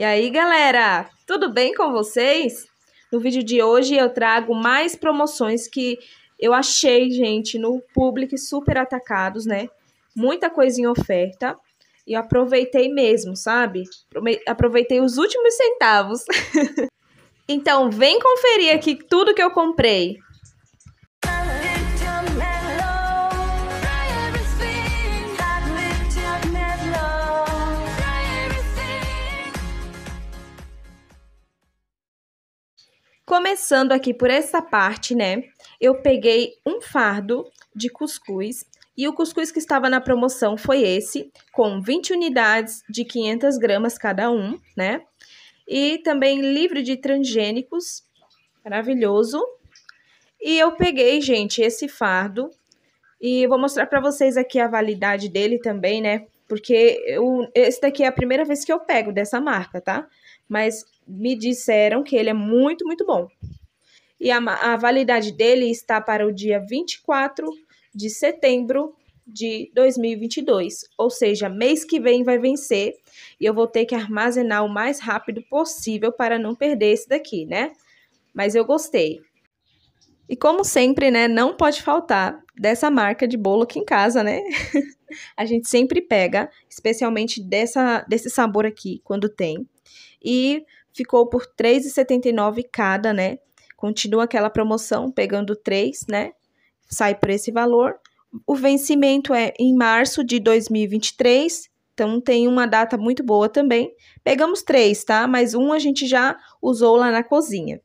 E aí, galera, tudo bem com vocês? No vídeo de hoje eu trago mais promoções que eu achei, gente, no Public super atacados, né? Muita coisa em oferta. E eu aproveitei mesmo, sabe? Aproveitei os últimos centavos. então, vem conferir aqui tudo que eu comprei. Começando aqui por essa parte, né? Eu peguei um fardo de cuscuz e o cuscuz que estava na promoção foi esse, com 20 unidades de 500 gramas cada um, né? E também livre de transgênicos, maravilhoso. E eu peguei, gente, esse fardo e vou mostrar para vocês aqui a validade dele também, né? Porque eu, esse daqui é a primeira vez que eu pego dessa marca, tá? Mas me disseram que ele é muito, muito bom. E a, a validade dele está para o dia 24 de setembro de 2022, ou seja, mês que vem vai vencer e eu vou ter que armazenar o mais rápido possível para não perder esse daqui, né? Mas eu gostei. E como sempre, né, não pode faltar dessa marca de bolo aqui em casa, né? A gente sempre pega, especialmente dessa, desse sabor aqui, quando tem. E ficou por R$ 3,79 cada, né? Continua aquela promoção, pegando três, né? Sai por esse valor. O vencimento é em março de 2023, então tem uma data muito boa também. Pegamos três, tá? Mas um a gente já usou lá na cozinha.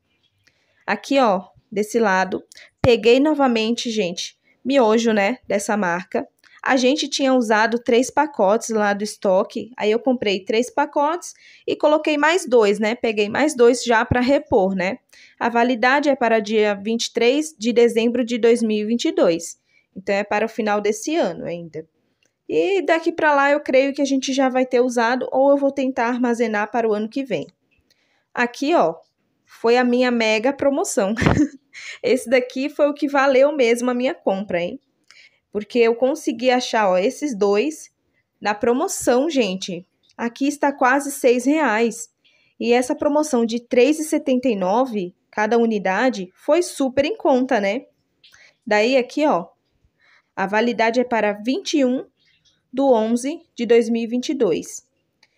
Aqui, ó, desse lado, peguei novamente, gente, miojo, né, dessa marca. A gente tinha usado três pacotes lá do estoque, aí eu comprei três pacotes e coloquei mais dois, né? Peguei mais dois já para repor, né? A validade é para dia 23 de dezembro de 2022, então é para o final desse ano ainda. E daqui para lá eu creio que a gente já vai ter usado ou eu vou tentar armazenar para o ano que vem. Aqui, ó, foi a minha mega promoção. Esse daqui foi o que valeu mesmo a minha compra, hein? Porque eu consegui achar, ó, esses dois na promoção, gente. Aqui está quase seis reais. E essa promoção de R$ cada unidade foi super em conta, né? Daí aqui, ó, a validade é para 21 do 11 de 2022.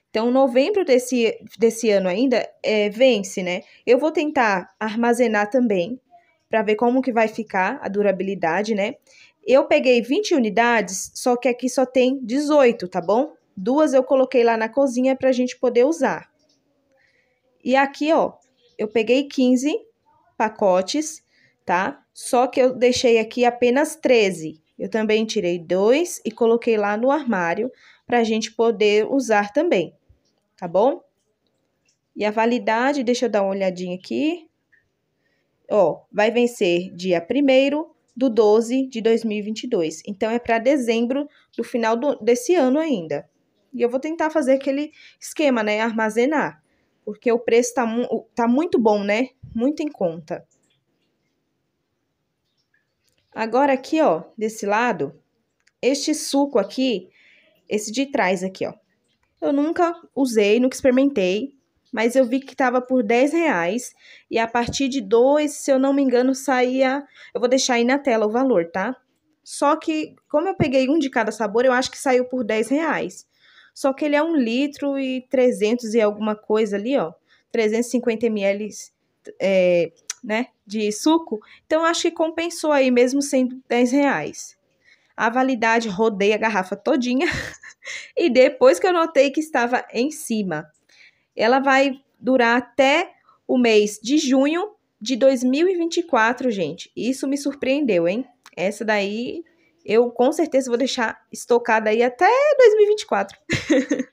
Então, novembro desse, desse ano ainda é, vence, né? Eu vou tentar armazenar também para ver como que vai ficar a durabilidade, né? Eu peguei 20 unidades, só que aqui só tem 18, tá bom? Duas eu coloquei lá na cozinha para a gente poder usar. E aqui, ó, eu peguei 15 pacotes, tá? Só que eu deixei aqui apenas 13. Eu também tirei dois e coloquei lá no armário para a gente poder usar também, tá bom? E a validade, deixa eu dar uma olhadinha aqui. Ó, vai vencer dia 1 do 12 de 2022. Então, é para dezembro do final do, desse ano ainda. E eu vou tentar fazer aquele esquema, né? Armazenar. Porque o preço tá, tá muito bom, né? Muito em conta. Agora aqui, ó, desse lado, este suco aqui, esse de trás aqui, ó. Eu nunca usei, nunca experimentei mas eu vi que estava por 10 reais e a partir de 2, se eu não me engano, saía... Eu vou deixar aí na tela o valor, tá? Só que, como eu peguei um de cada sabor, eu acho que saiu por 10 reais. Só que ele é um litro e 300 e alguma coisa ali, ó. 350 ml, é, né, de suco. Então, acho que compensou aí, mesmo sendo 10 reais. A validade, rodei a garrafa todinha. e depois que eu notei que estava em cima. Ela vai durar até o mês de junho de 2024, gente. Isso me surpreendeu, hein? Essa daí eu com certeza vou deixar estocada aí até 2024.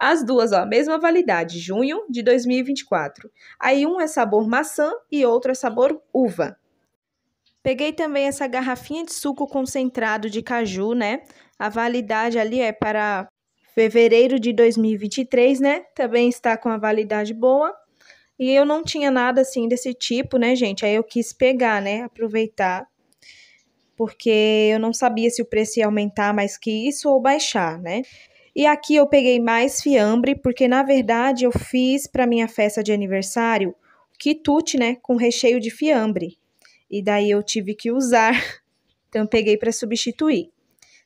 As duas, ó, mesma validade, junho de 2024. Aí um é sabor maçã e outro é sabor uva. Peguei também essa garrafinha de suco concentrado de caju, né? A validade ali é para fevereiro de 2023, né? Também está com a validade boa. E eu não tinha nada assim desse tipo, né, gente? Aí eu quis pegar, né? Aproveitar. Porque eu não sabia se o preço ia aumentar mais que isso ou baixar, né? E aqui eu peguei mais fiambre, porque na verdade eu fiz para minha festa de aniversário quitute, né, com recheio de fiambre. E daí eu tive que usar, então peguei para substituir,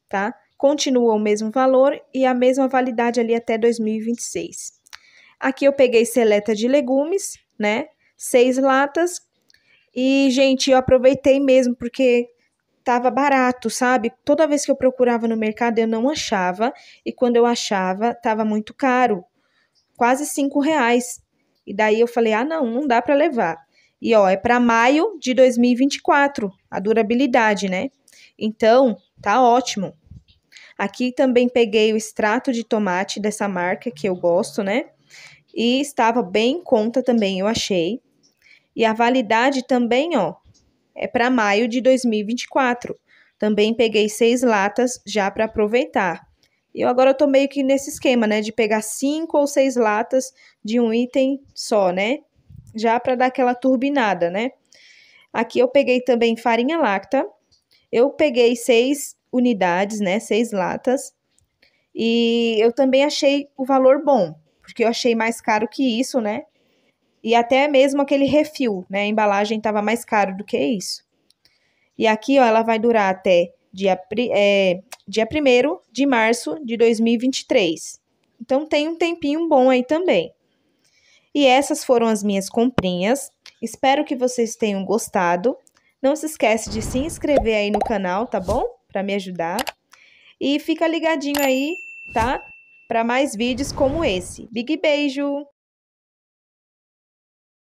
tá? continua o mesmo valor e a mesma validade ali até 2026. Aqui eu peguei seleta de legumes, né? Seis latas. E, gente, eu aproveitei mesmo porque tava barato, sabe? Toda vez que eu procurava no mercado eu não achava. E quando eu achava, tava muito caro quase cinco reais. E daí eu falei: ah, não, não dá para levar. E ó, é para maio de 2024 a durabilidade, né? Então, tá ótimo. Aqui também peguei o extrato de tomate dessa marca que eu gosto, né? E estava bem em conta também, eu achei. E a validade também, ó, é para maio de 2024. Também peguei seis latas já para aproveitar. E agora eu tô meio que nesse esquema, né, de pegar cinco ou seis latas de um item só, né? Já para dar aquela turbinada, né? Aqui eu peguei também farinha lacta. Eu peguei seis unidades, né? Seis latas. E eu também achei o valor bom, porque eu achei mais caro que isso, né? E até mesmo aquele refil, né? A embalagem estava mais caro do que isso. E aqui, ó, ela vai durar até dia, é, dia 1 de março de 2023. Então, tem um tempinho bom aí também. E essas foram as minhas comprinhas. Espero que vocês tenham gostado. Não se esquece de se inscrever aí no canal, tá bom? para me ajudar. E fica ligadinho aí, tá? Para mais vídeos como esse. Big beijo!